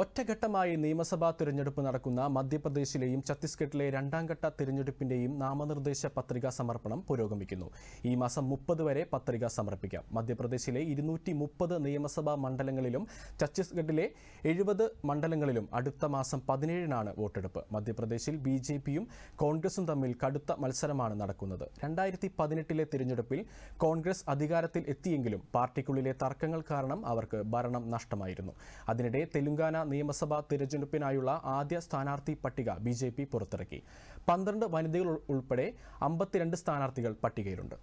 ഒറ്റഘട്ടമായി നിയമസഭാ തിരഞ്ഞെടുപ്പ് നടക്കുന്ന മധ്യപ്രദേശിലെയും ഛത്തീസ്ഗഡിലെ രണ്ടാംഘട്ട തിരഞ്ഞെടുപ്പിന്റെയും നാമനിർദ്ദേശ പത്രിക സമർപ്പണം പുരോഗമിക്കുന്നു ഈ മാസം മുപ്പത് വരെ പത്രിക സമർപ്പിക്കാം മധ്യപ്രദേശിലെ ഇരുന്നൂറ്റി മുപ്പത് നിയമസഭാ മണ്ഡലങ്ങളിലും ഛത്തീസ്ഗഡിലെ എഴുപത് മണ്ഡലങ്ങളിലും അടുത്ത മാസം പതിനേഴിനാണ് വോട്ടെടുപ്പ് മധ്യപ്രദേശിൽ ബി ജെ പിയും കോൺഗ്രസും തമ്മിൽ കടുത്ത മത്സരമാണ് നടക്കുന്നത് രണ്ടായിരത്തി പതിനെട്ടിലെ തിരഞ്ഞെടുപ്പിൽ കോൺഗ്രസ് അധികാരത്തിൽ എത്തിയെങ്കിലും പാർട്ടിക്കുള്ളിലെ തർക്കങ്ങൾ കാരണം അവർക്ക് ഭരണം നഷ്ടമായിരുന്നു അതിനിടെ തെലുങ്കാന നിയമസഭാ തിരഞ്ഞെടുപ്പിനായുള്ള ആദ്യ സ്ഥാനാർത്ഥി പട്ടിക ബി പുറത്തിറക്കി പന്ത്രണ്ട് വനിതകൾ ഉൾപ്പെടെ അമ്പത്തിരണ്ട് സ്ഥാനാർത്ഥികൾ പട്ടികയിലുണ്ട്